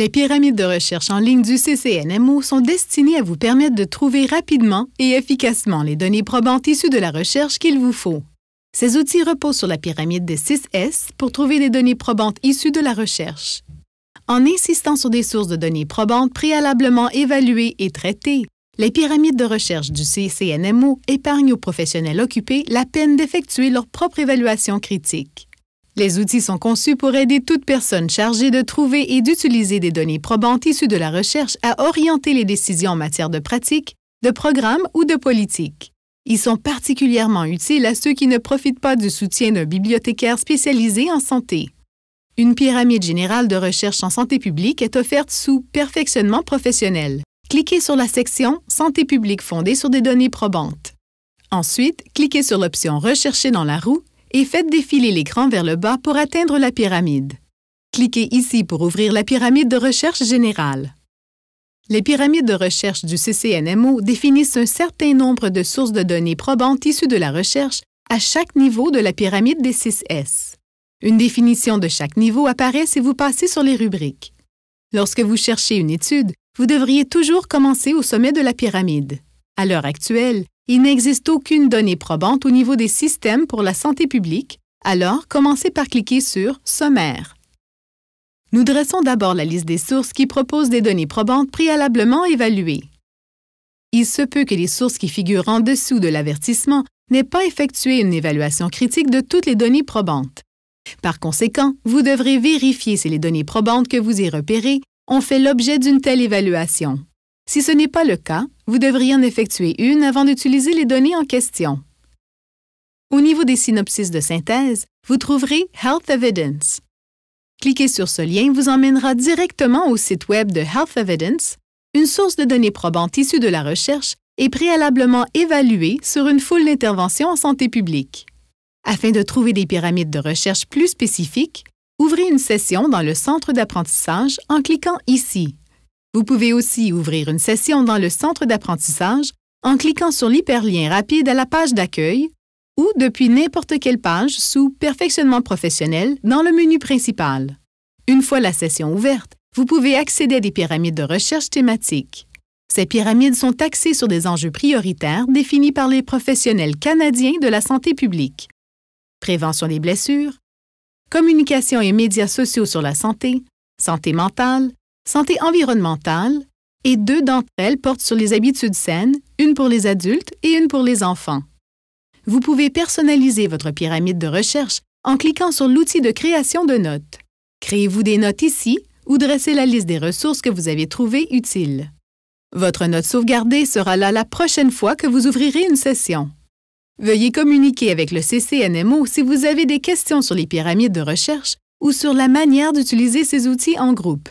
Les pyramides de recherche en ligne du CCNMO sont destinées à vous permettre de trouver rapidement et efficacement les données probantes issues de la recherche qu'il vous faut. Ces outils reposent sur la pyramide des 6S pour trouver des données probantes issues de la recherche. En insistant sur des sources de données probantes préalablement évaluées et traitées, les pyramides de recherche du CCNMO épargnent aux professionnels occupés la peine d'effectuer leur propre évaluation critique. Les outils sont conçus pour aider toute personne chargée de trouver et d'utiliser des données probantes issues de la recherche à orienter les décisions en matière de pratique, de programme ou de politique. Ils sont particulièrement utiles à ceux qui ne profitent pas du soutien d'un bibliothécaire spécialisé en santé. Une pyramide générale de recherche en santé publique est offerte sous Perfectionnement professionnel. Cliquez sur la section Santé publique fondée sur des données probantes. Ensuite, cliquez sur l'option Rechercher dans la roue et faites défiler l'écran vers le bas pour atteindre la pyramide. Cliquez ici pour ouvrir la pyramide de recherche générale. Les pyramides de recherche du CCNMO définissent un certain nombre de sources de données probantes issues de la recherche à chaque niveau de la pyramide des 6S. Une définition de chaque niveau apparaît si vous passez sur les rubriques. Lorsque vous cherchez une étude, vous devriez toujours commencer au sommet de la pyramide. À l'heure actuelle, il n'existe aucune donnée probante au niveau des systèmes pour la santé publique, alors commencez par cliquer sur Sommaire. Nous dressons d'abord la liste des sources qui proposent des données probantes préalablement évaluées. Il se peut que les sources qui figurent en dessous de l'avertissement n'aient pas effectué une évaluation critique de toutes les données probantes. Par conséquent, vous devrez vérifier si les données probantes que vous y repérez ont fait l'objet d'une telle évaluation. Si ce n'est pas le cas, vous devriez en effectuer une avant d'utiliser les données en question. Au niveau des synopsis de synthèse, vous trouverez Health Evidence. Cliquez sur ce lien vous emmènera directement au site Web de Health Evidence, une source de données probantes issues de la recherche et préalablement évaluée sur une foule d'interventions en santé publique. Afin de trouver des pyramides de recherche plus spécifiques, ouvrez une session dans le Centre d'apprentissage en cliquant ici. Vous pouvez aussi ouvrir une session dans le centre d'apprentissage en cliquant sur l'hyperlien rapide à la page d'accueil ou depuis n'importe quelle page sous Perfectionnement professionnel dans le menu principal. Une fois la session ouverte, vous pouvez accéder à des pyramides de recherche thématiques. Ces pyramides sont axées sur des enjeux prioritaires définis par les professionnels canadiens de la santé publique. Prévention des blessures, communication et médias sociaux sur la santé, santé mentale, santé environnementale, et deux d'entre elles portent sur les habitudes saines, une pour les adultes et une pour les enfants. Vous pouvez personnaliser votre pyramide de recherche en cliquant sur l'outil de création de notes. Créez-vous des notes ici ou dressez la liste des ressources que vous avez trouvées utiles. Votre note sauvegardée sera là la prochaine fois que vous ouvrirez une session. Veuillez communiquer avec le CCNMO si vous avez des questions sur les pyramides de recherche ou sur la manière d'utiliser ces outils en groupe.